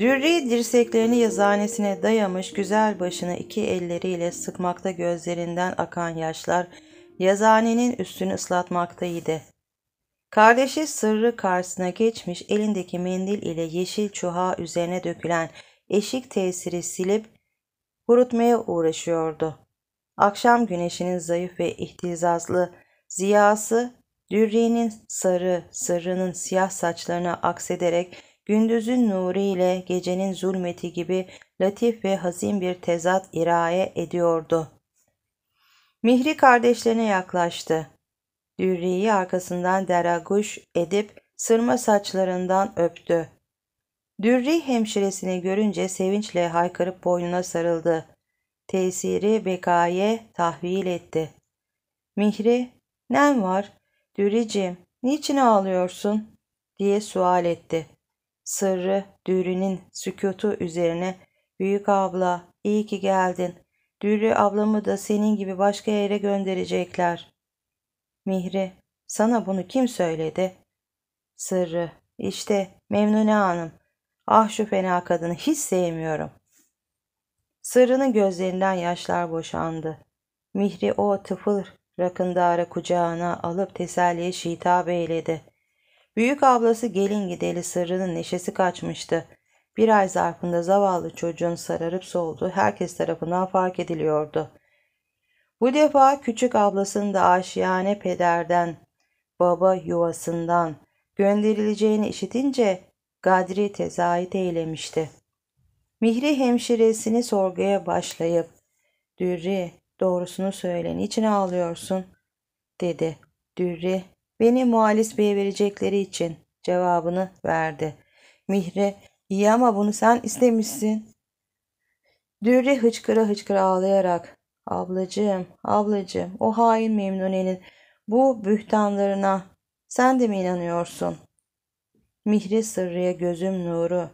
Dürri dirseklerini yazanesine dayamış güzel başını iki elleriyle sıkmakta gözlerinden akan yaşlar yazanenin üstünü ıslatmaktaydı. Kardeşi sırrı karşısına geçmiş elindeki mendil ile yeşil çuha üzerine dökülen eşik tesiri silip kurutmaya uğraşıyordu. Akşam güneşinin zayıf ve ihtizazlı ziyası Dürri'nin sarı, sırrının siyah saçlarına aksederek gündüzün nuru ile gecenin zulmeti gibi latif ve hazin bir tezat iraye ediyordu. Mihri kardeşlerine yaklaştı. Dürriyi arkasından deraguş edip sırma saçlarından öptü. Dürri hemşiresini görünce sevinçle haykırıp boynuna sarıldı. Tesiri bekaye tahvil etti. Mihri, nem var? Dürricim, niçin ağlıyorsun? diye sual etti sırrı Dürü'nün sükutu üzerine büyük abla iyi ki geldin. Dürü ablamı da senin gibi başka yere gönderecekler. Mihri sana bunu kim söyledi? Sırrı İşte Memnune Hanım. Ah şu fena kadını hiç sevmiyorum. Sırrının gözlerinden yaşlar boşandı. Mihri o tıfıl rakındarı kucağına alıp teselliye şitap eyledi. Büyük ablası gelin gideli sırrının neşesi kaçmıştı. Bir ay zarfında zavallı çocuğun sararıp solduğu herkes tarafından fark ediliyordu. Bu defa küçük ablasının da aşiyane pederden, baba yuvasından gönderileceğini işitince Gadri tezahüt eylemişti. Mihri hemşiresini sorguya başlayıp, Dürri doğrusunu söylen için ağlıyorsun?'' dedi. Dürri Beni muhalis beye verecekleri için cevabını verdi. Mihre iyi ama bunu sen istemişsin. Dürre hıçkıra hıçkıra ağlayarak ablacığım ablacığım o hain memnunenin bu bühtanlarına sen de mi inanıyorsun? Mihri sırrıya gözüm nuru.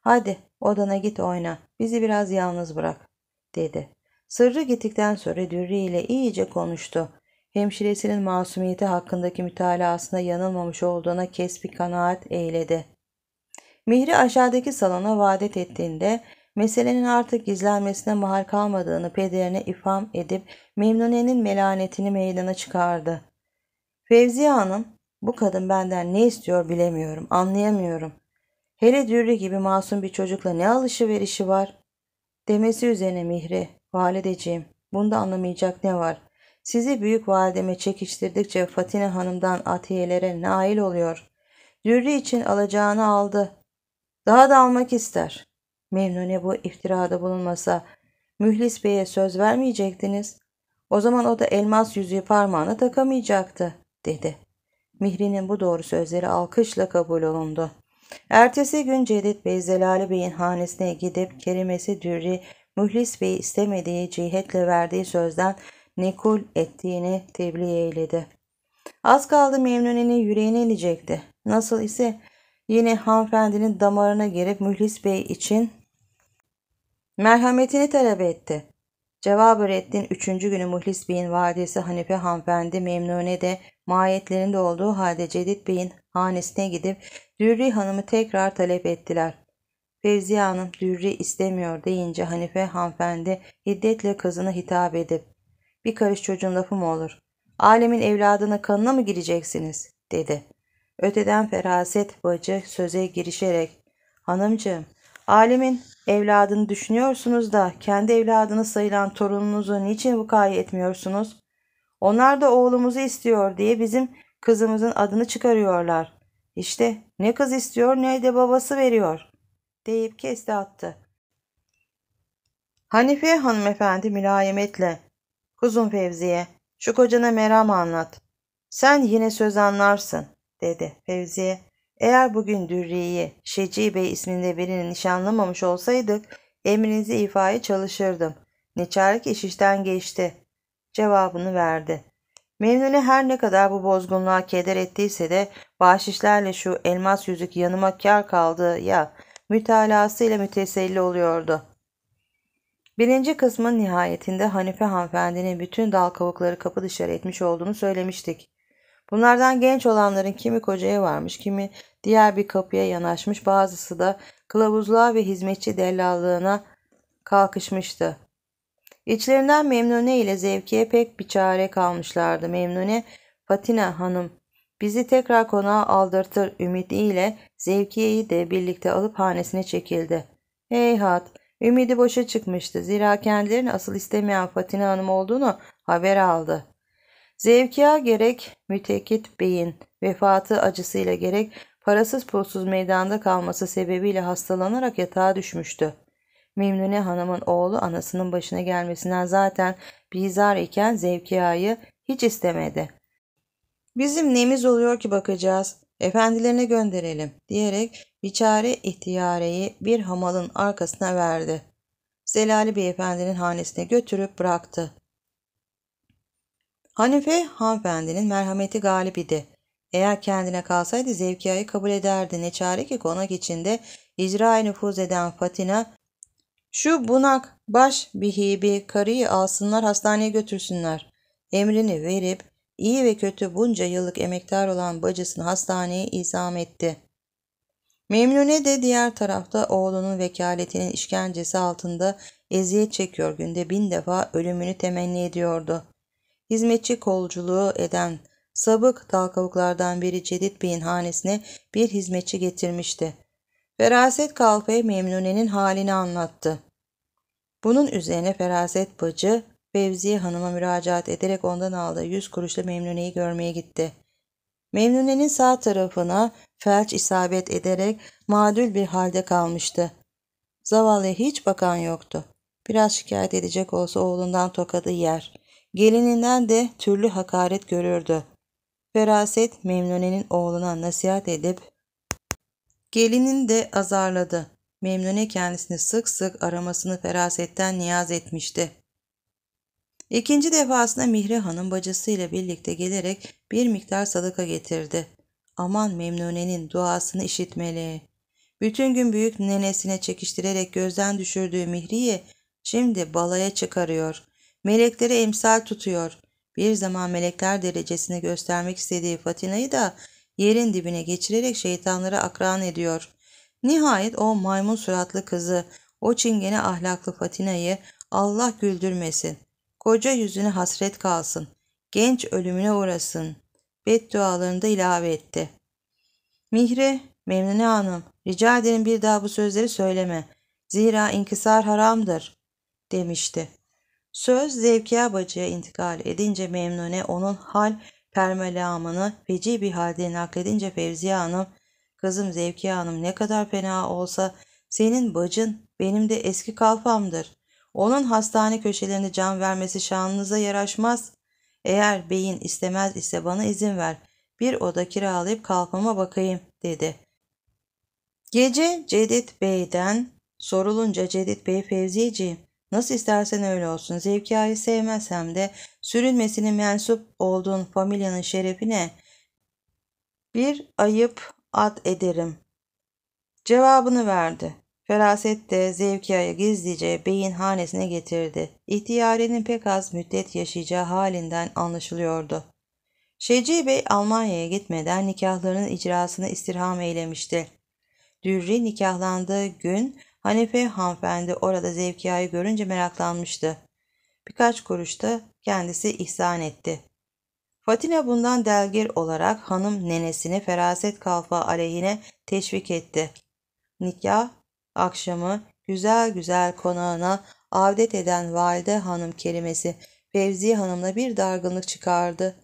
Hadi odana git oyna. Bizi biraz yalnız bırak dedi. Sırrı gittikten sonra Dürri ile iyice konuştu hemşiresinin masumiyeti hakkındaki mütalasında yanılmamış olduğuna kes bir kanaat eyledi. Mihri aşağıdaki salona vadet ettiğinde meselenin artık gizlenmesine mahal kalmadığını pederine ifam edip Memnune'nin melanetini meydana çıkardı. Fevziye Hanım, bu kadın benden ne istiyor bilemiyorum, anlayamıyorum. Hele Dürri gibi masum bir çocukla ne alışıverişi var? Demesi üzerine Mihri, valideciğim, bunda anlamayacak ne var? Sizi büyük valideme çekiştirdikçe Fatine Hanım'dan atiyelere nail oluyor. Dürri için alacağını aldı. Daha da almak ister. Memnune bu iftirada bulunmasa Mühlis Bey'e söz vermeyecektiniz. O zaman o da elmas yüzüğü parmağına takamayacaktı, dedi. Mihri'nin bu doğru sözleri alkışla kabul olundu. Ertesi gün Cedit Bey Zelali Bey'in hanesine gidip kerimesi Dürri Mühlis bey istemediği cihetle verdiği sözden Nikul ettiğini tebliğ eyledi. Az kaldı Memnun'un yüreğine inecekti. Nasıl ise yine hanımefendinin damarına girip Mühlis Bey için merhametini talep etti. Cevap öğrettin. Üçüncü günü Muhlis Bey'in vadisi Hanife hanımefendi Memnune de mahiyetlerinde olduğu halde Cedid Bey'in hanesine gidip Dürri Hanım'ı tekrar talep ettiler. Fevziye Hanım Dürri istemiyor deyince Hanife hanımefendi hiddetle kızına hitap edip bir karış çocuğun lafı mı olur? Alemin evladına kanına mı gireceksiniz? dedi. Öteden feraset bacı söze girişerek. Hanımcığım, alemin evladını düşünüyorsunuz da kendi evladını sayılan torununuzu niçin vukuaya etmiyorsunuz? Onlar da oğlumuzu istiyor diye bizim kızımızın adını çıkarıyorlar. İşte ne kız istiyor ne de babası veriyor deyip kesti attı. Hanife hanımefendi mülayemetle Kuzum Fevziye, şu kocana Meram'ı anlat. Sen yine söz anlarsın, dedi Fevziye. Eğer bugün Dürriye'yi Şeci Bey isminde birini nişanlamamış olsaydık emrinizi ifaya çalışırdım. Ne çare ki iş işten geçti. Cevabını verdi. Memnun'e her ne kadar bu bozgunluğa keder ettiyse de bahşişlerle şu elmas yüzük yanıma kar kaldı ya mütalasıyla müteselli oluyordu. Birinci kısmın nihayetinde Hanife hanımefendinin bütün dal kavukları kapı dışarı etmiş olduğunu söylemiştik. Bunlardan genç olanların kimi kocaya varmış, kimi diğer bir kapıya yanaşmış, bazısı da kılavuzluğa ve hizmetçi dellallığına kalkışmıştı. İçlerinden Memnune ile Zevki'ye pek bir çare kalmışlardı. Memnune, Fatina Hanım bizi tekrar konağa aldırtır ümidiyle zevkiyi de birlikte alıp hanesine çekildi. Heyhat, Ümidi boşa çıkmıştı. Zira kendilerini asıl istemeyen Fatina Hanım olduğunu haber aldı. Zevkiya gerek mütekit beyin vefatı acısıyla gerek parasız pulsuz meydanda kalması sebebiyle hastalanarak yatağa düşmüştü. Memnune Hanım'ın oğlu anasının başına gelmesinden zaten bizar iken Zevkiya'yı hiç istemedi. Bizim nemiz oluyor ki bakacağız efendilerine gönderelim diyerek biçare ihtiyareyi bir hamalın arkasına verdi. Zelali beyefendinin hanesine götürüp bıraktı. Hanife hanımefendinin merhameti galip idi. Eğer kendine kalsaydı Zevkiya'yı kabul ederdi. Ne çare ki konak içinde icra'yı nüfuz eden Fatina şu bunak baş bihibi karıyı alsınlar hastaneye götürsünler emrini verip İyi ve kötü bunca yıllık emektar olan bacısını hastaneye izam etti. Memnune de diğer tarafta oğlunun vekaletinin işkencesi altında eziyet çekiyor günde bin defa ölümünü temenni ediyordu. Hizmetçi kolculuğu eden sabık dalkavuklardan biri Cedid Bey'in hanesine bir hizmetçi getirmişti. Feraset Kalfe Memnune'nin halini anlattı. Bunun üzerine Feraset Bacı Fevziye Hanım'a müracaat ederek ondan aldığı yüz kuruşla Memnune'yi görmeye gitti. Memnune'nin sağ tarafına felç isabet ederek mağdul bir halde kalmıştı. Zavallıya hiç bakan yoktu. Biraz şikayet edecek olsa oğlundan tokadı yer. Gelininden de türlü hakaret görürdü. Feraset Memnune'nin oğluna nasihat edip gelinin de azarladı. Memnune kendisini sık sık aramasını ferasetten niyaz etmişti. İkinci defasında Mihri Hanım bacısıyla birlikte gelerek bir miktar sadaka getirdi. Aman Memnune'nin duasını işitmeli. Bütün gün büyük nenesine çekiştirerek gözden düşürdüğü Mihri'yi şimdi balaya çıkarıyor. Melekleri emsal tutuyor. Bir zaman melekler derecesini göstermek istediği Fatina'yı da yerin dibine geçirerek şeytanlara akran ediyor. Nihayet o maymun suratlı kızı, o çingene ahlaklı Fatina'yı Allah güldürmesin. Koca yüzüne hasret kalsın. Genç ölümüne uğrasın. Beddualarını da ilave etti. Mihri, Memnune Hanım, rica ederim bir daha bu sözleri söyleme. Zira inkisar haramdır, demişti. Söz Zevkiye Bacı'ya intikal edince Memnune onun hal permelamını feci bir halde nakledince Fevziye Hanım, kızım Zevkiye Hanım ne kadar fena olsa senin bacın benim de eski kalfamdır. Onun hastane köşelerinde can vermesi şanınıza yaraşmaz. Eğer beyin istemez ise bana izin ver. Bir oda kiralayıp kalkmama bakayım dedi. Gece Cedit Bey'den sorulunca Cedit Bey Fevziyeciğim Nasıl istersen öyle olsun. Zevkiya'yı sevmezsem de sürülmesini mensup olduğun familyanın şerefine bir ayıp at ederim. Cevabını verdi. Feraset de Zevkiya'yı gizlice beyin hanesine getirdi. İhtiyarenin pek az müddet yaşayacağı halinden anlaşılıyordu. Şeci Bey Almanya'ya gitmeden nikahlarının icrasını istirham eylemişti. Dürri nikahlandığı gün Hanife hanımefendi orada Zevkiya'yı görünce meraklanmıştı. Birkaç kuruş kendisi ihsan etti. Fatina bundan delgir olarak hanım nenesini feraset kalfa aleyhine teşvik etti. Nikah akşamı güzel güzel konağına avdet eden valide hanım kelimesi Fevzi hanımla bir dargınlık çıkardı.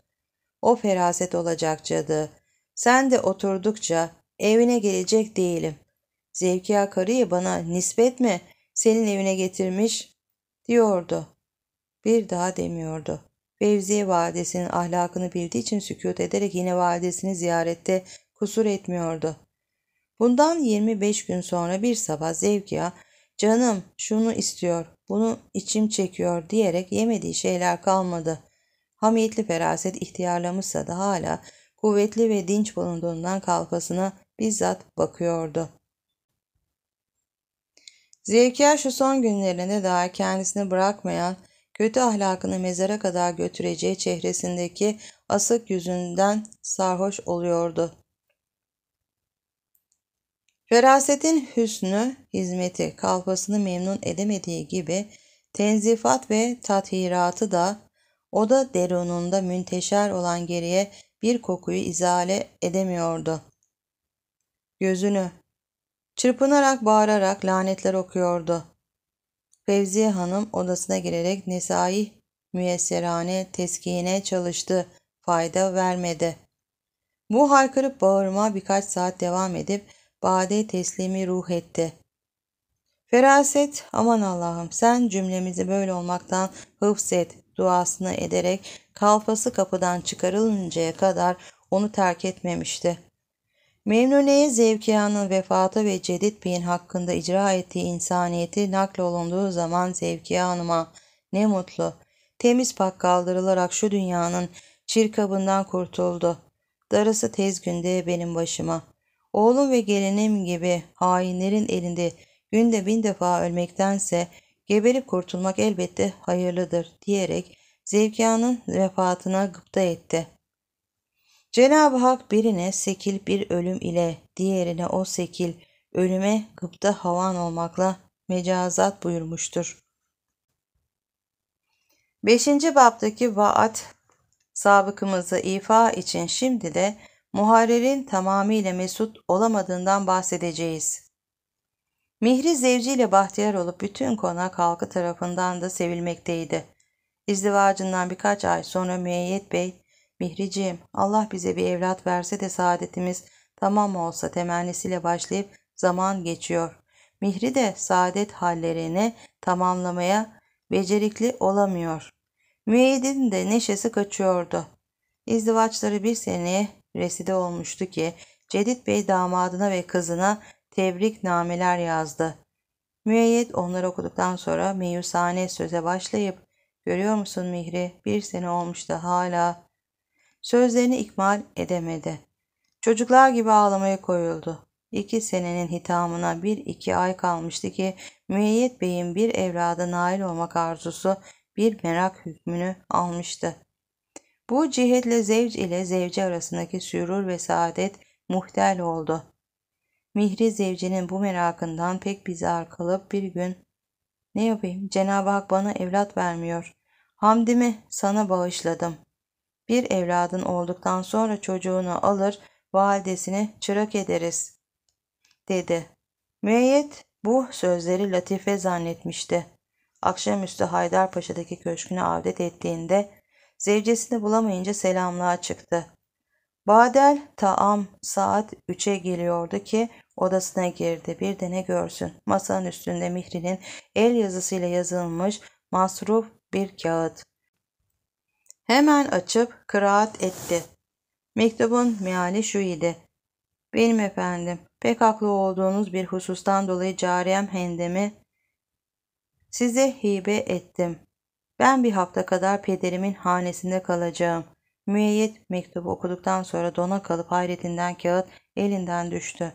O feraset olacak cadı. Sen de oturdukça evine gelecek değilim. Zevkiya karıyı bana nispet mi senin evine getirmiş diyordu. Bir daha demiyordu. Fevziye validesinin ahlakını bildiği için sükut ederek yine validesini ziyarette kusur etmiyordu. Bundan 25 gün sonra bir sabah Zevkiya canım şunu istiyor bunu içim çekiyor diyerek yemediği şeyler kalmadı. Hamiyetli feraset ihtiyarlamışsa da hala kuvvetli ve dinç bulunduğundan kalkasına bizzat bakıyordu. Zevkiya şu son günlerinde daha kendisini bırakmayan, kötü ahlakını mezara kadar götüreceği çehresindeki asık yüzünden sarhoş oluyordu. Ferasetin hüsnü, hizmeti, kalfasını memnun edemediği gibi tenzifat ve tathiratı da oda derununda münteşer olan geriye bir kokuyu izale edemiyordu. Gözünü çırpınarak bağırarak lanetler okuyordu. Fevziye Hanım odasına girerek Nesai müyesserane teskine çalıştı. Fayda vermedi. Bu haykırıp bağırma birkaç saat devam edip bade teslimi ruh etti. Feraset aman Allah'ım sen cümlemizi böyle olmaktan hıfzet duasını ederek kalfası kapıdan çıkarılıncaya kadar onu terk etmemişti. Memnuniye Zevkiya'nın vefatı ve Cedid Bey'in hakkında icra ettiği insaniyeti naklolunduğu zaman Zevkiya Hanım'a ne mutlu. Temiz pak kaldırılarak şu dünyanın çirkabından kurtuldu. Darısı tez günde benim başıma. Oğlum ve gelinim gibi hainlerin elinde günde bin defa ölmektense geberip kurtulmak elbette hayırlıdır diyerek Zevkiya'nın vefatına gıpta etti. Cenab-ı Hak birine sekil bir ölüm ile diğerine o sekil ölüme gıpta havan olmakla mecazat buyurmuştur. 5. baptaki vaat sabıkımızı ifa için şimdi de Muharrer'in tamamıyla mesut olamadığından bahsedeceğiz. Mihri zevciyle bahtiyar olup bütün konak halkı tarafından da sevilmekteydi. İzdivacından birkaç ay sonra Müeyyet Bey, Mihriciğim Allah bize bir evlat verse de saadetimiz tamam olsa temennisiyle başlayıp zaman geçiyor. Mihri de saadet hallerini tamamlamaya becerikli olamıyor. Müeyyid'in de neşesi kaçıyordu. İzdivaçları bir seneye reside olmuştu ki Cedit Bey damadına ve kızına tebrik nameler yazdı. Müeyyet onları okuduktan sonra meyusane söze başlayıp görüyor musun Mihri bir sene olmuştu hala sözlerini ikmal edemedi. Çocuklar gibi ağlamaya koyuldu. İki senenin hitamına bir iki ay kalmıştı ki Müeyyet Bey'in bir evlada nail olmak arzusu bir merak hükmünü almıştı. Bu cihetle zevc ile zevce arasındaki sürur ve saadet muhtel oldu. Mihri zevcinin bu merakından pek bize arkalıp bir gün ne yapayım Cenab-ı Hak bana evlat vermiyor. Hamdimi sana bağışladım. Bir evladın olduktan sonra çocuğunu alır validesine çırak ederiz dedi. Müeyyet bu sözleri latife zannetmişti. Akşamüstü Haydarpaşa'daki köşküne avdet ettiğinde Zevcesini bulamayınca selamlığa çıktı. Badel taam saat 3'e geliyordu ki odasına girdi. Bir de ne görsün. Masanın üstünde Mihri'nin el yazısıyla yazılmış masruf bir kağıt. Hemen açıp kıraat etti. Mektubun meali şu idi. Benim efendim, pek haklı olduğunuz bir husustan dolayı cariyem hendemi size hibe ettim. Ben bir hafta kadar pederimin hanesinde kalacağım. Müeyyet mektubu okuduktan sonra dona kalıp hayretinden kağıt elinden düştü.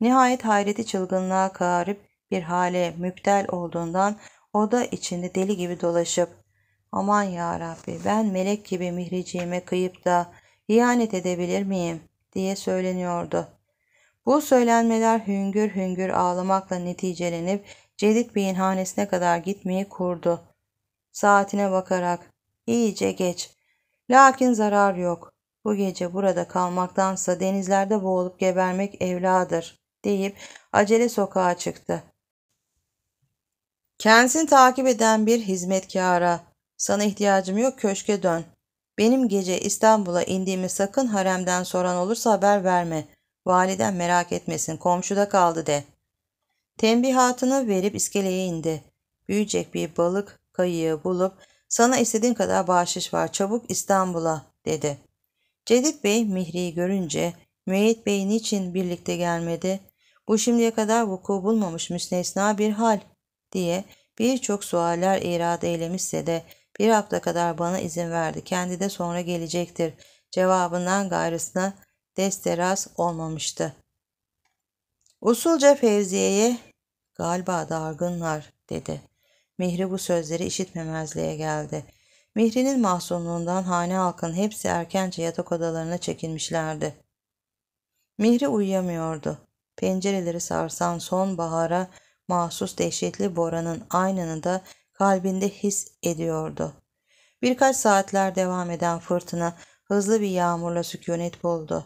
Nihayet hayreti çılgınlığa karip bir hale müptel olduğundan o da içinde deli gibi dolaşıp aman ya Rabbi ben melek gibi mihriciğime kıyıp da ihanet edebilir miyim diye söyleniyordu. Bu söylenmeler hüngür hüngür ağlamakla neticelenip Cedid Bey'in hanesine kadar gitmeyi kurdu. Saatine bakarak iyice geç. Lakin zarar yok. Bu gece burada kalmaktansa denizlerde boğulup gebermek evladır deyip acele sokağa çıktı. Kendisini takip eden bir hizmetkara sana ihtiyacım yok köşke dön. Benim gece İstanbul'a indiğimi sakın haremden soran olursa haber verme. Validen merak etmesin komşuda kaldı de. Tembihatını verip iskeleye indi. Büyüyecek bir balık kayığı bulup sana istediğin kadar bahşiş var çabuk İstanbul'a dedi. Cedit Bey Mihri'yi görünce Müeyyit Bey niçin birlikte gelmedi? Bu şimdiye kadar vuku bulmamış müsnesna bir hal diye birçok sualler irade eylemişse de bir hafta kadar bana izin verdi. Kendi de sonra gelecektir. Cevabından gayrısına desteras olmamıştı. Usulca Fevziye'ye galiba dargınlar dedi. Mihri bu sözleri işitmemezliğe geldi. Mihri'nin mahzunluğundan hane halkının hepsi erkence yatak odalarına çekilmişlerdi. Mihri uyuyamıyordu. Pencereleri sarsan son bahara mahsus dehşetli boranın aynını da kalbinde his ediyordu. Birkaç saatler devam eden fırtına hızlı bir yağmurla sükunet buldu.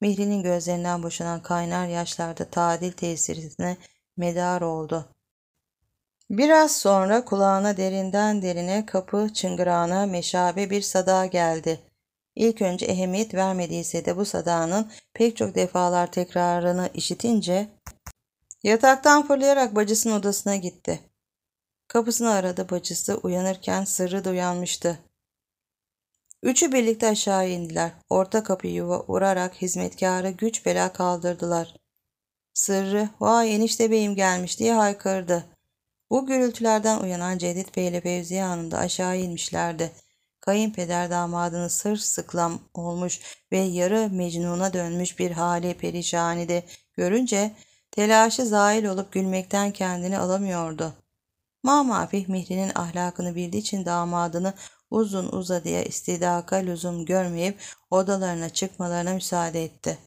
Mihri'nin gözlerinden boşanan kaynar yaşlarda tadil tesirine medar oldu. Biraz sonra kulağına derinden derine kapı çıngırağına meşabe bir sada geldi. İlk önce ehemmiyet vermediyse de bu sadanın pek çok defalar tekrarını işitince yataktan fırlayarak bacısının odasına gitti. Kapısını aradı bacısı uyanırken sırrı da uyanmıştı. Üçü birlikte aşağı indiler. Orta kapıyı vurarak hizmetkarı güç bela kaldırdılar. Sırrı vay enişte beyim gelmiş diye haykırdı. Bu gürültülerden uyanan Cedit Bey ile Fevziye Hanım aşağı inmişlerdi. Kayınpeder damadını sır sıklam olmuş ve yarı mecnuna dönmüş bir hali perişanide görünce telaşı zail olup gülmekten kendini alamıyordu. Mamafih Mihri'nin ahlakını bildiği için damadını uzun uzadıya istidaka lüzum görmeyip odalarına çıkmalarına müsaade etti.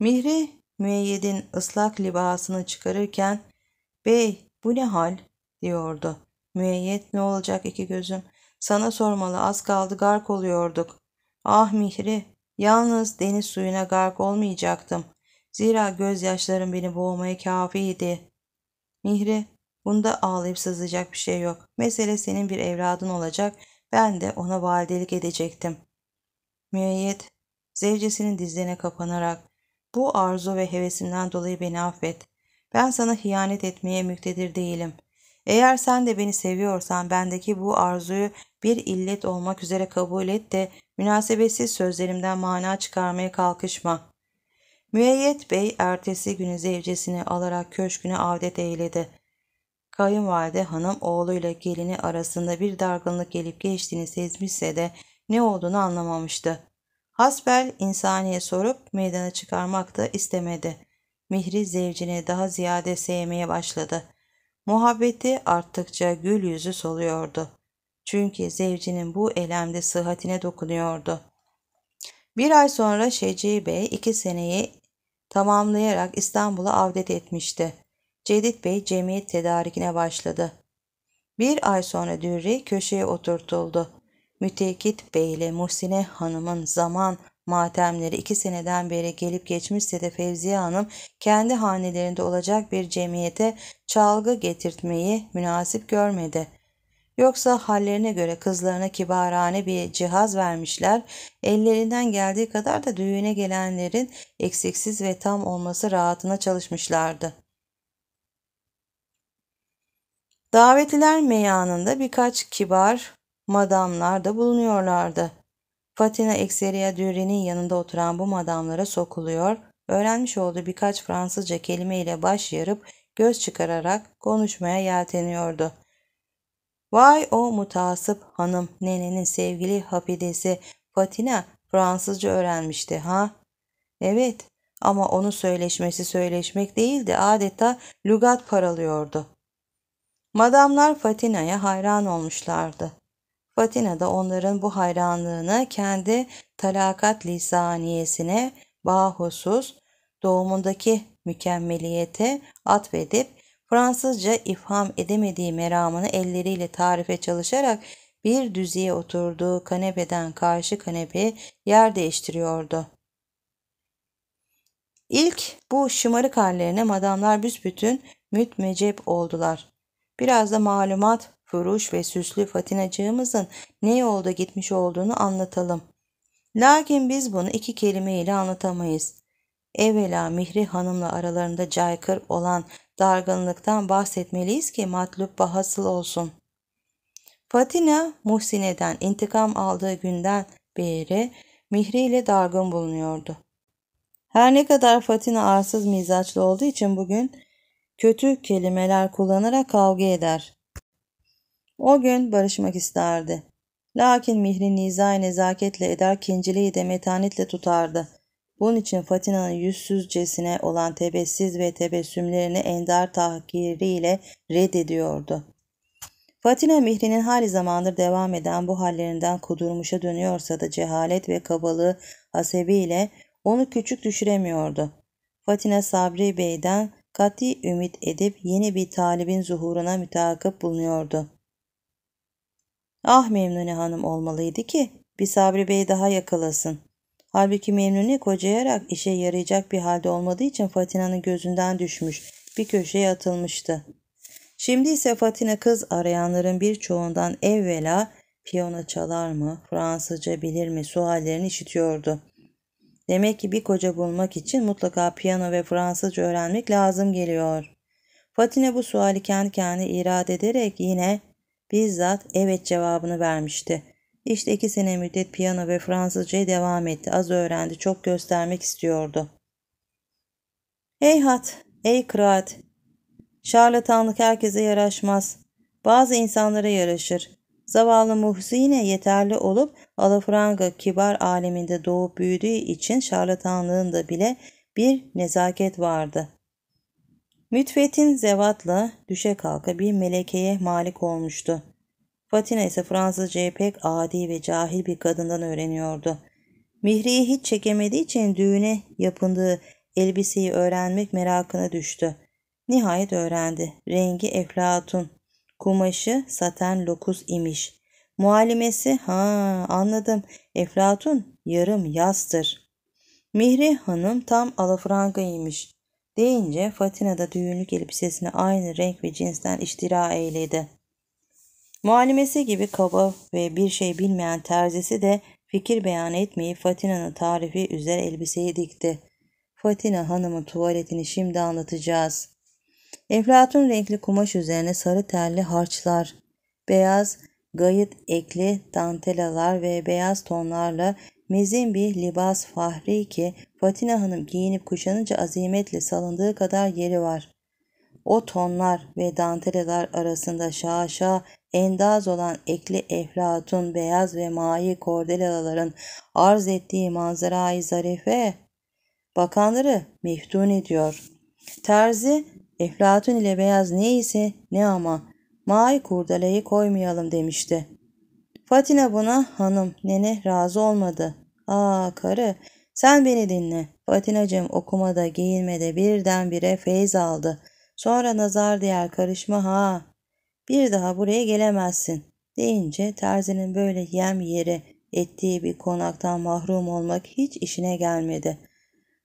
Mihri müeyyidin ıslak libasını çıkarırken ''Bey bu ne hal? diyordu. Müeyyet ne olacak iki gözüm? Sana sormalı az kaldı gark oluyorduk. Ah Mihri, yalnız deniz suyuna gark olmayacaktım. Zira gözyaşlarım beni boğmaya kafiydi. Mihri, bunda ağlayıp sızacak bir şey yok. Mesele senin bir evladın olacak, ben de ona validelik edecektim. Müeyyet, zevcesinin dizlerine kapanarak, bu arzu ve hevesimden dolayı beni affet. Ben sana hıyanet etmeye müktedir değilim. Eğer sen de beni seviyorsan bendeki bu arzuyu bir illet olmak üzere kabul et de münasebetsiz sözlerimden mana çıkarmaya kalkışma. Müeyyet Bey ertesi günü zevcesini alarak köşküne avdet eyledi. Kayınvalide hanım oğluyla gelini arasında bir dargınlık gelip geçtiğini sezmişse de ne olduğunu anlamamıştı. Hasbel insaniye sorup meydana çıkarmak da istemedi.'' Mihri zevcini daha ziyade sevmeye başladı. Muhabbeti arttıkça gül yüzü soluyordu. Çünkü zevcinin bu elemde sıhhatine dokunuyordu. Bir ay sonra Şeci Bey iki seneyi tamamlayarak İstanbul'a avdet etmişti. Cedit Bey cemiyet tedarikine başladı. Bir ay sonra Dürri köşeye oturtuldu. Mütekit Bey ile Muhsine Hanım'ın zaman Matemleri iki seneden beri gelip geçmişse de Fevziye Hanım kendi hanelerinde olacak bir cemiyete çalgı getirtmeyi münasip görmedi. Yoksa hallerine göre kızlarına kibarane bir cihaz vermişler, ellerinden geldiği kadar da düğüne gelenlerin eksiksiz ve tam olması rahatına çalışmışlardı. Davetliler meyanında birkaç kibar madamlar da bulunuyorlardı. Fatina Exeria Düren'in yanında oturan bu madamlara sokuluyor, öğrenmiş olduğu birkaç Fransızca kelime ile baş yarıp göz çıkararak konuşmaya yelteniyordu. Vay o mutasip hanım, nenenin sevgili hapidesi Fatina Fransızca öğrenmişti ha? Evet ama onun söyleşmesi söyleşmek değildi adeta lügat paralıyordu. Madamlar Fatina'ya hayran olmuşlardı. Fatina da onların bu hayranlığını kendi talakat lisaniyesine bahusuz doğumundaki mükemmeliyete atfedip Fransızca ifham edemediği meramını elleriyle tarife çalışarak bir düzeye oturduğu kanepeden karşı kanepe yer değiştiriyordu. İlk bu şımarık hallerine madamlar büsbütün mütmecep oldular. Biraz da malumat Fıruş ve süslü fatinacığımızın ne yolda gitmiş olduğunu anlatalım. Lakin biz bunu iki kelimeyle anlatamayız. Evvela Mihri Hanım'la aralarında caykır olan dargınlıktan bahsetmeliyiz ki matlup bahasıl olsun. Fatina Muhsine'den intikam aldığı günden beri Mihri ile dargın bulunuyordu. Her ne kadar Fatina arsız mizaçlı olduğu için bugün kötü kelimeler kullanarak kavga eder. O gün barışmak isterdi. Lakin mihri nizai nezaketle eder kinciliği de metanetle tutardı. Bunun için Fatina'nın yüzsüzcesine olan tebessiz ve tebessümlerini ender tahkiriyle reddediyordu. Fatina Mihri'nin hali zamandır devam eden bu hallerinden kudurmuşa dönüyorsa da cehalet ve kabalığı hasebiyle onu küçük düşüremiyordu. Fatina Sabri Bey'den kati ümit edip yeni bir talibin zuhuruna müteakip bulunuyordu. Ah Memnune Hanım olmalıydı ki bir Sabri Bey daha yakalasın. Halbuki Memnune kocayarak işe yarayacak bir halde olmadığı için Fatina'nın gözünden düşmüş, bir köşeye atılmıştı. Şimdi ise Fatina kız arayanların birçoğundan evvela piyano çalar mı, Fransızca bilir mi suallerini işitiyordu. Demek ki bir koca bulmak için mutlaka piyano ve Fransızca öğrenmek lazım geliyor. Fatine bu suali kendi kendine irade ederek yine bizzat evet cevabını vermişti. İşte iki sene müddet piyano ve Fransızcaya devam etti. Az öğrendi, çok göstermek istiyordu. Heyhat, ey kıraat! Şarlatanlık herkese yaraşmaz. Bazı insanlara yaraşır. Zavallı Muhsine yeterli olup alafranga kibar aleminde doğup büyüdüğü için şarlatanlığında bile bir nezaket vardı. Mütfetin zevatla düşe kalka bir melekeye malik olmuştu. Fatina ise Fransızcayı pek adi ve cahil bir kadından öğreniyordu. Mihri'yi hiç çekemediği için düğüne yapındığı elbiseyi öğrenmek merakına düştü. Nihayet öğrendi. Rengi eflatun. Kumaşı saten lokus imiş. Mualimesi ha anladım. Eflatun yarım yastır. Mihri Hanım tam alafranga imiş deyince Fatina da düğünlük elbisesini aynı renk ve cinsten iştira eyledi. Mualimesi gibi kaba ve bir şey bilmeyen terzisi de fikir beyan etmeyi Fatina'nın tarifi üzere elbiseyi dikti. Fatina hanımın tuvaletini şimdi anlatacağız. Eflatun renkli kumaş üzerine sarı terli harçlar, beyaz gayet ekli dantelalar ve beyaz tonlarla Mezinbih libas fahri ki Fatina Hanım giyinip kuşanınca azimetle salındığı kadar yeri var. O tonlar ve danteleler arasında şaşa endaz olan ekli eflatun beyaz ve mayi kordelaların arz ettiği manzarayı zarife bakanları meftun ediyor. Terzi eflatun ile beyaz neyse ne ama mayi kordelayı koymayalım demişti. Fatina buna hanım nene razı olmadı. Aa karı sen beni dinle. Patinacım okumada giyinmede birdenbire feyz aldı. Sonra nazar diğer karışma ha. Bir daha buraya gelemezsin deyince terzinin böyle yem yeri ettiği bir konaktan mahrum olmak hiç işine gelmedi.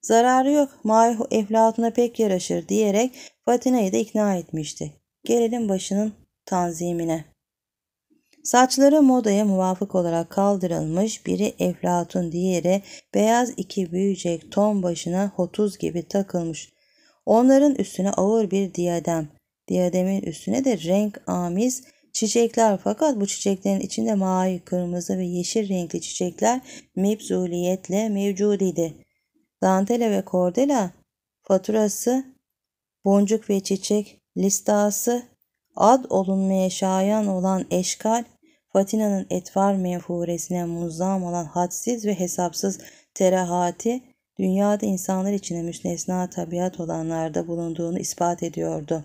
Zararı yok mayhu eflatuna pek yaraşır diyerek Fatina'yı da ikna etmişti. Gelelim başının tanzimine. Saçları modaya muvafık olarak kaldırılmış, biri eflatun diğeri beyaz iki büyücek ton başına hotuz gibi takılmış. Onların üstüne ağır bir diadem, diademin üstüne de renk amiz çiçekler fakat bu çiçeklerin içinde mavi, kırmızı ve yeşil renkli çiçekler mevzuliyetle mevcud idi. Dantele ve kordela faturası, boncuk ve çiçek listası, ad olunmaya şayan olan eşkal Batina'nın etvar mevhuresine muzdam olan hadsiz ve hesapsız terahati, dünyada insanlar içine müstesna tabiat olanlarda bulunduğunu ispat ediyordu.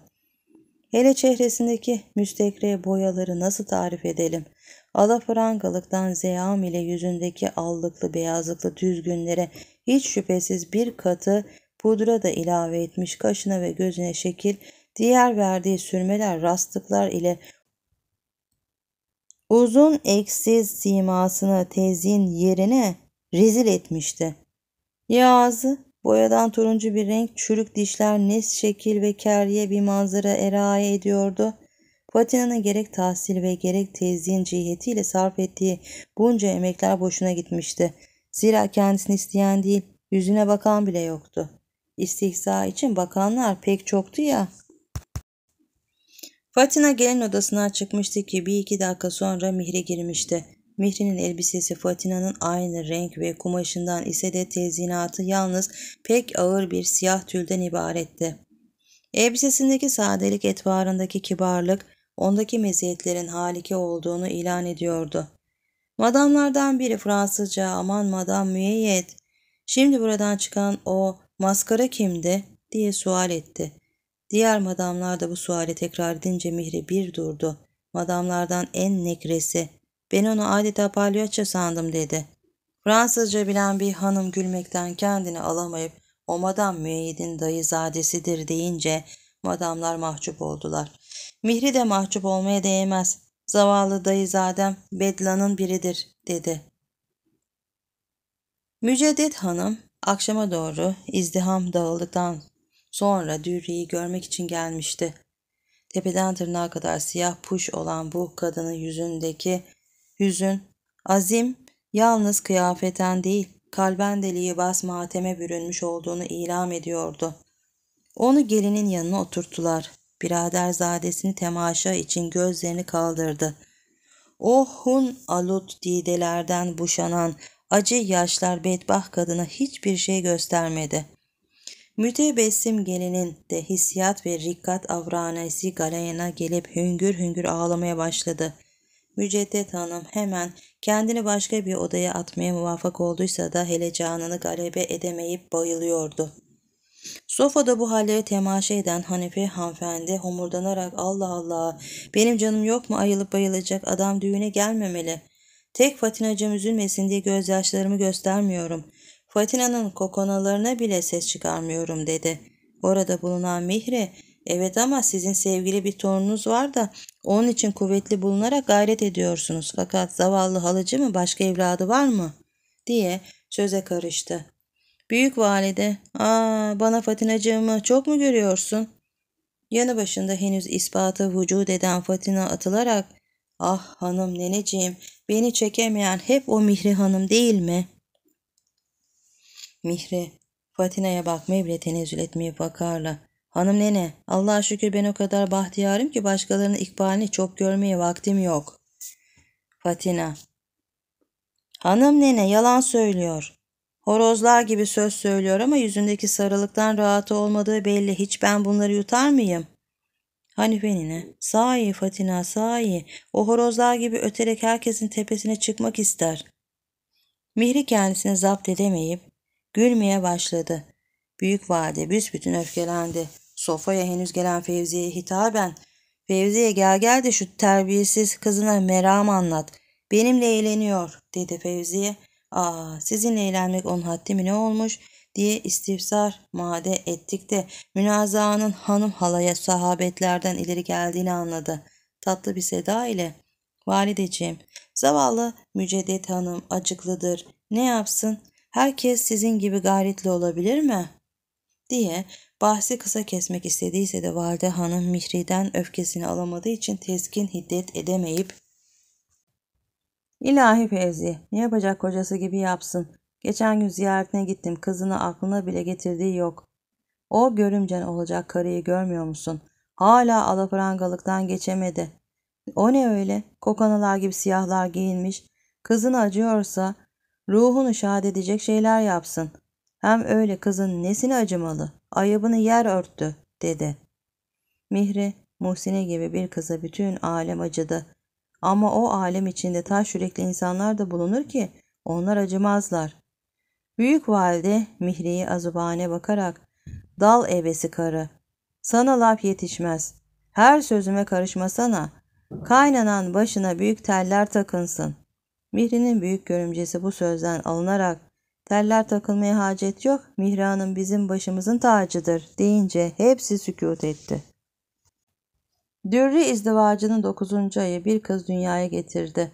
Hele çehresindeki müstekre boyaları nasıl tarif edelim? Alafrangalıktan zeyam ile yüzündeki allıklı beyazlıklı düzgünlere hiç şüphesiz bir katı pudra da ilave etmiş kaşına ve gözüne şekil, diğer verdiği sürmeler rastlıklar ile uzun eksiz simasını tezin yerine rezil etmişti. Yazı boyadan turuncu bir renk, çürük dişler nes şekil ve kerye bir manzara eraye ediyordu. Patina'nın gerek tahsil ve gerek tezin cihetiyle sarf ettiği bunca emekler boşuna gitmişti. Zira kendisini isteyen değil, yüzüne bakan bile yoktu. İstihza için bakanlar pek çoktu ya.'' Fatina gelin odasına çıkmıştı ki bir iki dakika sonra Mihre girmişti. Mihri'nin elbisesi Fatina'nın aynı renk ve kumaşından ise de tezinatı yalnız pek ağır bir siyah tülden ibaretti. Elbisesindeki sadelik etvarındaki kibarlık, ondaki meziyetlerin halike olduğunu ilan ediyordu. Madamlardan biri Fransızca aman madam müeyyet. Şimdi buradan çıkan o maskara kimdi diye sual etti. Diğer madamlar da bu suali tekrar edince Mihri bir durdu. Madamlardan en nekresi. Ben onu adeta palyaço sandım dedi. Fransızca bilen bir hanım gülmekten kendini alamayıp o madam müeyyidin dayızadesidir deyince madamlar mahcup oldular. Mihri de mahcup olmaya değmez. Zavallı dayızadem Bedlan'ın biridir dedi. Mücedit Hanım akşama doğru izdiham dağıldıktan Sonra Dürri'yi görmek için gelmişti. Tepeden tırnağa kadar siyah puş olan bu kadının yüzündeki hüzün, azim yalnız kıyafeten değil, kalben deliği bas mateme bürünmüş olduğunu ilam ediyordu. Onu gelinin yanına oturttular. Birader zadesini temaşa için gözlerini kaldırdı. O oh hun alut didelerden buşanan acı yaşlar bedbah kadına hiçbir şey göstermedi.'' Mütebessim gelinin de hissiyat ve rikkat avranesi galeyana gelip hüngür hüngür ağlamaya başladı. Müceddet Hanım hemen kendini başka bir odaya atmaya muvaffak olduysa da hele canını galebe edemeyip bayılıyordu. Sofada bu halleri temaşa eden Hanife hanımefendi homurdanarak Allah Allah benim canım yok mu ayılıp bayılacak adam düğüne gelmemeli. Tek Fatinacım üzülmesin diye gözyaşlarımı göstermiyorum. Fatina'nın kokonalarına bile ses çıkarmıyorum dedi. Orada bulunan Mihri, evet ama sizin sevgili bir torununuz var da onun için kuvvetli bulunarak gayret ediyorsunuz. Fakat zavallı halıcı mı başka evladı var mı? diye söze karıştı. Büyük valide, aa bana Fatinacığımı çok mu görüyorsun? Yanı başında henüz ispatı vücut eden Fatina atılarak, ah hanım neneciğim beni çekemeyen hep o Mihri hanım değil mi?'' Mihre, Fatina'ya bakmayı bile tenezzül etmeyip vakarla. Hanım nene, Allah'a şükür ben o kadar bahtiyarım ki başkalarının ikbalini çok görmeye vaktim yok. Fatina, hanım nene yalan söylüyor. Horozlar gibi söz söylüyor ama yüzündeki sarılıktan rahatı olmadığı belli. Hiç ben bunları yutar mıyım? Hanife nene, sahi Fatina, sahi. O horozlar gibi öterek herkesin tepesine çıkmak ister. Mihri kendisini zapt edemeyip Gülmeye başladı. Büyük vade büsbütün öfkelendi. Sofraya henüz gelen Fevzi'ye hitaben. Fevzi'ye gel gel de şu terbiyesiz kızına meram anlat. Benimle eğleniyor dedi Fevzi'ye. Aa sizinle eğlenmek onun haddi mi ne olmuş diye istifsar made ettik de münazaanın hanım halaya sahabetlerden ileri geldiğini anladı. Tatlı bir seda ile valideciğim zavallı müceddet hanım acıklıdır ne yapsın herkes sizin gibi gayretli olabilir mi? diye bahsi kısa kesmek istediyse de Valide Hanım Mihri'den öfkesini alamadığı için teskin hiddet edemeyip İlahi Fevzi ne yapacak kocası gibi yapsın. Geçen gün ziyaretine gittim kızını aklına bile getirdiği yok. O görümcen olacak karıyı görmüyor musun? Hala alafrangalıktan geçemedi. O ne öyle? Kokanalar gibi siyahlar giyinmiş. Kızın acıyorsa Ruhunu şahit edecek şeyler yapsın. Hem öyle kızın nesine acımalı, ayıbını yer örttü, dedi. Mihri, Muhsine gibi bir kıza bütün alem acıdı. Ama o alem içinde taş yürekli insanlar da bulunur ki onlar acımazlar. Büyük valide Mihri'yi azubane bakarak dal evesi karı. Sana laf yetişmez. Her sözüme karışmasana. Kaynanan başına büyük teller takınsın. Mihri'nin büyük görümcesi bu sözden alınarak teller takılmaya hacet yok Mihra'nın bizim başımızın tacıdır deyince hepsi sükut etti. Dürri izdivacının dokuzuncu ayı bir kız dünyaya getirdi.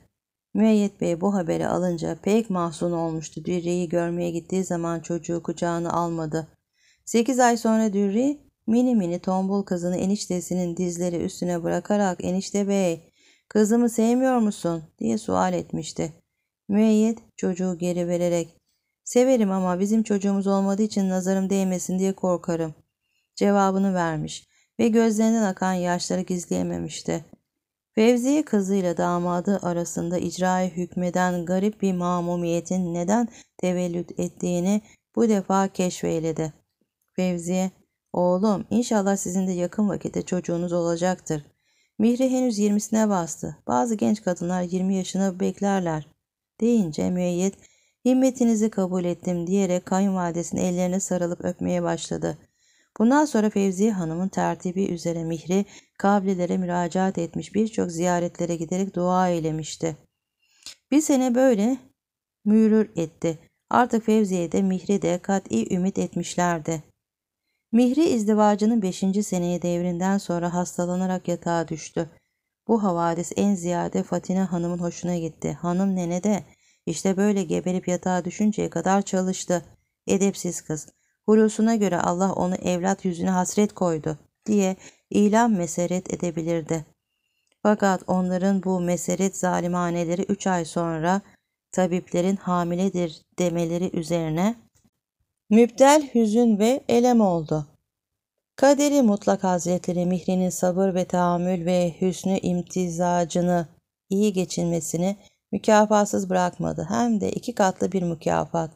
Müeyyit Bey bu haberi alınca pek mahzun olmuştu. Dürri'yi görmeye gittiği zaman çocuğu kucağına almadı. Sekiz ay sonra Dürri mini mini tombul kızını eniştesinin dizleri üstüne bırakarak enişte bey kızımı sevmiyor musun diye sual etmişti. Müeyyit çocuğu geri vererek severim ama bizim çocuğumuz olmadığı için nazarım değmesin diye korkarım cevabını vermiş ve gözlerinden akan yaşları gizleyememişti. Fevziye kızıyla damadı arasında icrayı hükmeden garip bir mamumiyetin neden tevellüt ettiğini bu defa keşfeyledi. Fevziye, oğlum inşallah sizin de yakın vakitte çocuğunuz olacaktır. Mihri henüz yirmisine bastı. Bazı genç kadınlar yirmi yaşına beklerler. Deyince müeyyet himmetinizi kabul ettim diyerek kayınvalidesinin ellerine sarılıp öpmeye başladı. Bundan sonra Fevziye Hanım'ın tertibi üzere Mihri kabilelere müracaat etmiş birçok ziyaretlere giderek dua eylemişti. Bir sene böyle mühürür etti. Artık Fevziye de Mihri de kat'i ümit etmişlerdi. Mihri izdivacının 5. seneye devrinden sonra hastalanarak yatağa düştü. Bu havadis en ziyade Fatina Hanım'ın hoşuna gitti. Hanım nene de işte böyle geberip yatağa düşünceye kadar çalıştı. Edepsiz kız. Hulusuna göre Allah onu evlat yüzüne hasret koydu diye ilan meseret edebilirdi. Fakat onların bu meseret zalimaneleri üç ay sonra tabiplerin hamiledir demeleri üzerine mübdel hüzün ve elem oldu. Kaderi mutlak hazretleri mihrinin sabır ve tahammül ve hüsnü imtizacını iyi geçinmesini mükafatsız bırakmadı. Hem de iki katlı bir mükafat.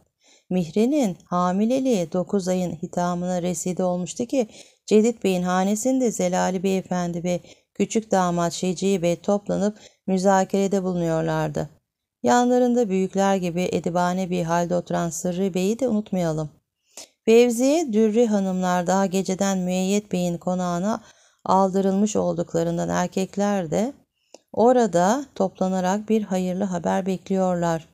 Mihri'nin hamileliği 9 ayın hitamına reside olmuştu ki Cedid Bey'in hanesinde Zelali Beyefendi ve küçük damat Şeci Bey toplanıp müzakerede bulunuyorlardı. Yanlarında büyükler gibi edibane bir halde oturan Sırrı Bey'i de unutmayalım. Fevziye Dürri hanımlar daha geceden Müeyyet Bey'in konağına aldırılmış olduklarından erkekler de orada toplanarak bir hayırlı haber bekliyorlar.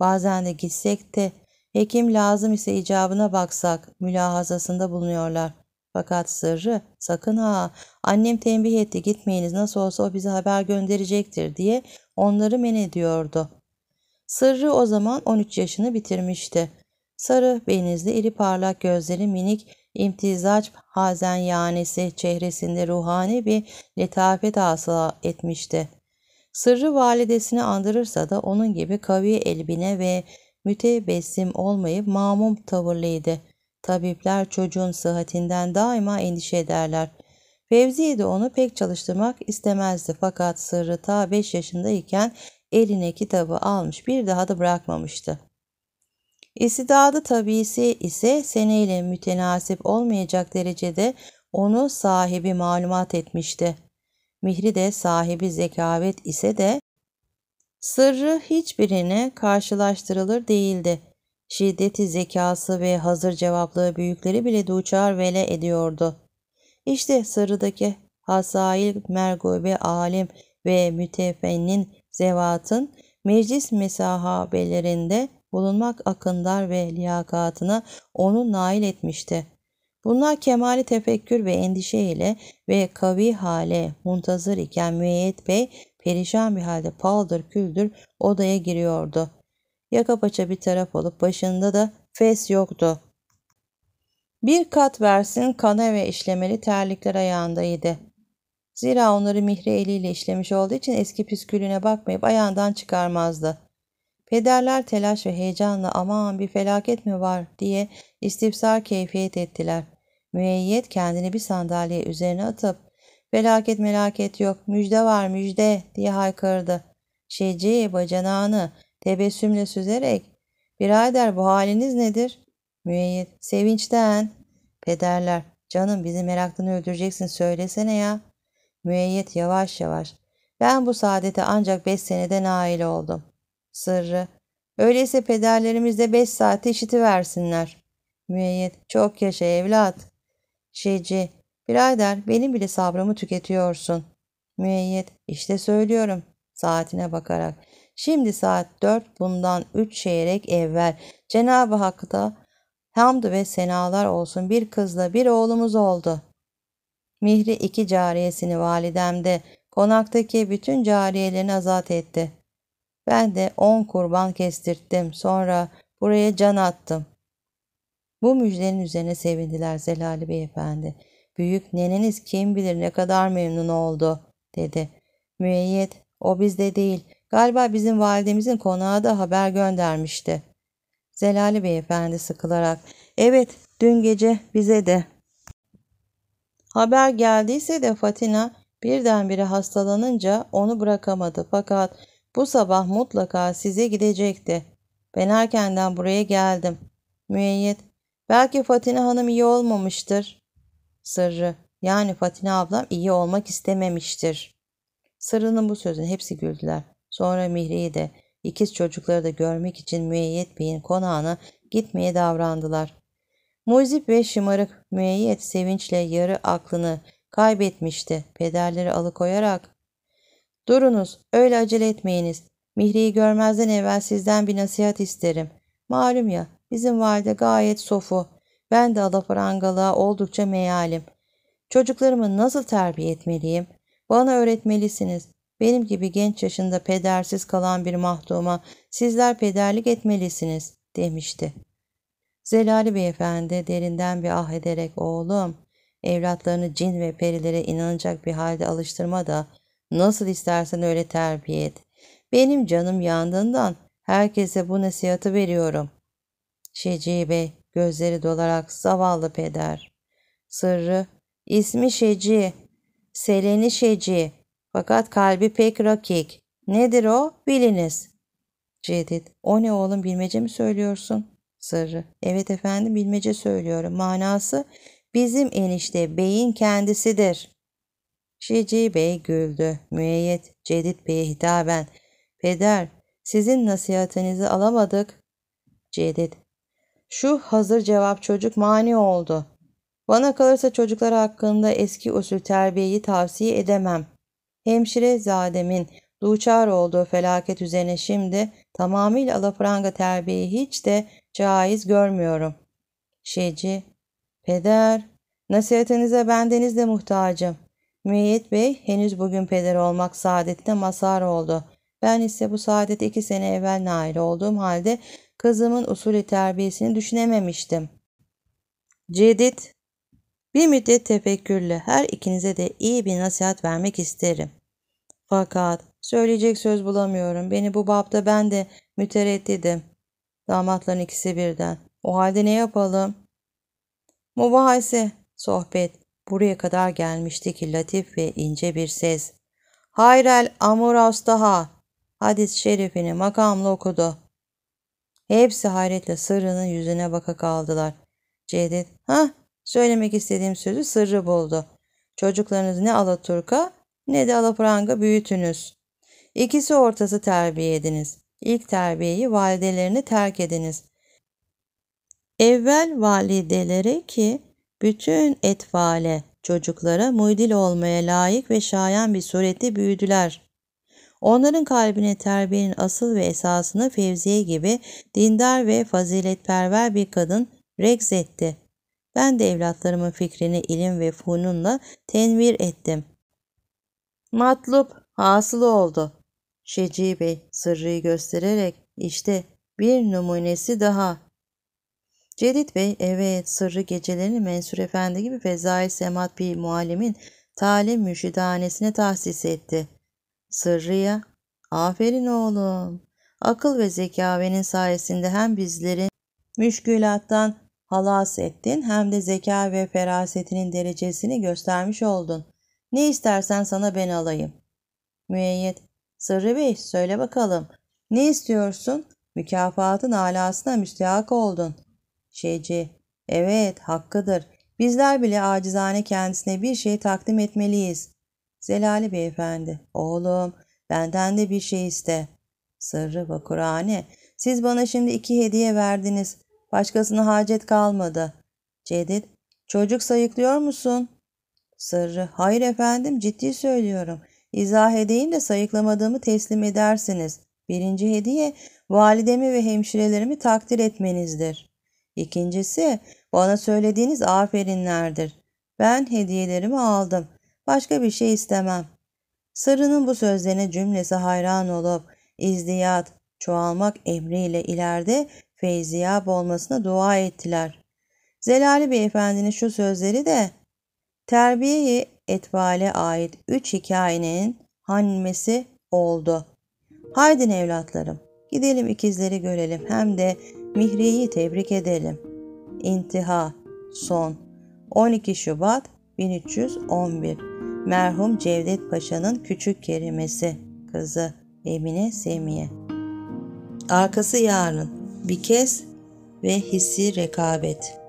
Bazen de gitsek de hekim lazım ise icabına baksak mülahazasında bulunuyorlar. Fakat sırrı sakın ha annem tembih etti gitmeyiniz nasıl olsa o bize haber gönderecektir diye onları men ediyordu. Sırrı o zaman 13 yaşını bitirmişti. Sarı benizli iri parlak gözleri minik imtizaç hazen yanesi çehresinde ruhani bir letafet asla etmişti. Sırrı validesini andırırsa da onun gibi kavi elbine ve mütebessim olmayıp mamum tavırlıydı. Tabipler çocuğun sıhhatinden daima endişe ederler. Fevziye de onu pek çalıştırmak istemezdi fakat Sırrı ta 5 yaşındayken eline kitabı almış bir daha da bırakmamıştı. İstidadı tabisi ise seneyle mütenasip olmayacak derecede onu sahibi malumat etmişti. Mihri de sahibi zekavet ise de sırrı hiçbirine karşılaştırılır değildi. Şiddeti zekası ve hazır cevaplığı büyükleri bile duçar vele ediyordu. İşte sırrıdaki hasail mergube alim ve mütefennin zevatın meclis mesahabelerinde bulunmak akındar ve liyakatına onu nail etmişti. Bunlar kemali tefekkür ve endişe ile ve kavi hale muntazır iken Müeyyet Bey perişan bir halde paldır küldür odaya giriyordu. Yaka paça bir taraf olup başında da fes yoktu. Bir kat versin kana ve işlemeli terlikler ayağındaydı. Zira onları mihre eliyle işlemiş olduğu için eski püskülüne bakmayıp ayağından çıkarmazdı. Pederler telaş ve heyecanla aman bir felaket mi var diye istifsar keyfiyet ettiler. Müeyyet kendini bir sandalye üzerine atıp felaket melaket yok müjde var müjde diye haykırdı. Şeci bacanağını tebessümle süzerek birader bu haliniz nedir? Müeyyet sevinçten. Pederler canım bizi meraktan öldüreceksin söylesene ya. Müeyyet yavaş yavaş ben bu saadete ancak beş senede nail oldum. Sırrı. Öyleyse pederlerimiz beş saati işiti versinler. Müeyyit. Çok yaşa evlat. Şeyci. Birader benim bile sabrımı tüketiyorsun. Müeyyit. İşte söylüyorum. Saatine bakarak. Şimdi saat dört bundan üç çeyrek evvel Cenab-ı Hak'ta hamd ve senalar olsun bir kızla bir oğlumuz oldu. Mihri iki cariyesini validemde konaktaki bütün cariyelerini azat etti. Ben de on kurban kestirttim. Sonra buraya can attım. Bu müjdenin üzerine sevindiler Zelali Beyefendi. Büyük neneniz kim bilir ne kadar memnun oldu dedi. Müeyyet o bizde değil. Galiba bizim validemizin konağa da haber göndermişti. Zelali Beyefendi sıkılarak evet dün gece bize de. Haber geldiyse de Fatina birdenbire hastalanınca onu bırakamadı fakat bu sabah mutlaka size gidecekti. Ben erkenden buraya geldim. Müeyyet, belki Fatine Hanım iyi olmamıştır. Sırrı, yani Fatine ablam iyi olmak istememiştir. Sırrı'nın bu sözün hepsi güldüler. Sonra Mihri'yi de ikiz çocukları da görmek için Müeyyet Bey'in konağına gitmeye davrandılar. Muzip ve şımarık Müeyyet sevinçle yarı aklını kaybetmişti. Pederleri alıkoyarak Durunuz, öyle acele etmeyiniz. Mihri'yi görmezden evvel sizden bir nasihat isterim. Malum ya, bizim valide gayet sofu. Ben de alaparangalığa oldukça meyalim. Çocuklarımı nasıl terbiye etmeliyim? Bana öğretmelisiniz. Benim gibi genç yaşında pedersiz kalan bir mahduma sizler pederlik etmelisiniz, demişti. Zelali beyefendi derinden bir ah ederek oğlum, evlatlarını cin ve perilere inanacak bir halde alıştırma da Nasıl istersen öyle terbiye et. Benim canım yandığından herkese bu nasihatı veriyorum. Şeci Bey gözleri dolarak zavallı peder. Sırrı, ismi Şeci, Seleni Şeci fakat kalbi pek rakik. Nedir o? Biliniz. Cedid, o ne oğlum bilmece mi söylüyorsun? Sırrı, evet efendim bilmece söylüyorum. Manası, bizim enişte beyin kendisidir. Şici Bey güldü. Müeyyet Cedid Bey'e hitaben. Peder sizin nasihatinizi alamadık. Cedid şu hazır cevap çocuk mani oldu. Bana kalırsa çocuklar hakkında eski usul terbiyeyi tavsiye edemem. Hemşire zademin duçar olduğu felaket üzerine şimdi tamamıyla alafranga terbiyeyi hiç de caiz görmüyorum. Şeyci, peder, nasihatinize bendeniz de muhtacım. Müeyyit Bey henüz bugün peder olmak saadetine masar oldu. Ben ise bu saadet iki sene evvel nail olduğum halde kızımın usulü terbiyesini düşünememiştim. Cedit, bir müddet tefekkürle her ikinize de iyi bir nasihat vermek isterim. Fakat söyleyecek söz bulamıyorum. Beni bu babda ben de mütereddidim. Damatların ikisi birden. O halde ne yapalım? Mubahase, sohbet, Buraya kadar gelmişti ki latif ve ince bir ses. Hayrel amur astaha. hadis şerifini makamlı okudu. Hepsi hayretle sırrının yüzüne baka kaldılar. Cevdet, ha söylemek istediğim sözü sırrı buldu. Çocuklarınız ne Alaturka ne de Alapranga büyütünüz. İkisi ortası terbiye ediniz. İlk terbiyeyi validelerini terk ediniz. Evvel valideleri ki bütün etfale, çocuklara muydil olmaya layık ve şayan bir surette büyüdüler. Onların kalbine terbiyenin asıl ve esasını Fevziye gibi dindar ve faziletperver bir kadın regz etti. Ben de evlatlarımın fikrini ilim ve fununla tenvir ettim. Matlup hasıl oldu. Şeci Bey sırrıyı göstererek işte bir numunesi daha Cedid Bey evet sırrı gecelerini Mensur Efendi gibi Fezai Semat bir muallimin talim müşidanesine tahsis etti. Sırrıya aferin oğlum akıl ve zekavenin sayesinde hem bizleri müşkülattan halas ettin hem de zeka ve ferasetinin derecesini göstermiş oldun. Ne istersen sana ben alayım. Müeyyet Sırrı Bey söyle bakalım. Ne istiyorsun? Mükafatın alasına müstehak oldun.'' Şeyci, evet hakkıdır. Bizler bile acizane kendisine bir şey takdim etmeliyiz. Zelali beyefendi, oğlum benden de bir şey iste. Sırrı ve Kur'an'e, siz bana şimdi iki hediye verdiniz. Başkasına hacet kalmadı. Cedid, çocuk sayıklıyor musun? Sırrı, hayır efendim ciddi söylüyorum. İzah edeyim de sayıklamadığımı teslim edersiniz. Birinci hediye validemi ve hemşirelerimi takdir etmenizdir. İkincisi bana söylediğiniz aferinlerdir. Ben hediyelerimi aldım. Başka bir şey istemem. Sarı'nın bu sözlerine cümlesi hayran olup izdiyat, çoğalmak emriyle ileride feyziyab olmasına dua ettiler. Zelali Beyefendi'nin şu sözleri de terbiyeyi etbale ait üç hikayenin hanmesi oldu. Haydin evlatlarım gidelim ikizleri görelim hem de Mihri'yi tebrik edelim. İntiha Son 12 Şubat 1311 Merhum Cevdet Paşa'nın küçük kerimesi kızı Emine Semiye Arkası yarın bir kez ve hissi rekabet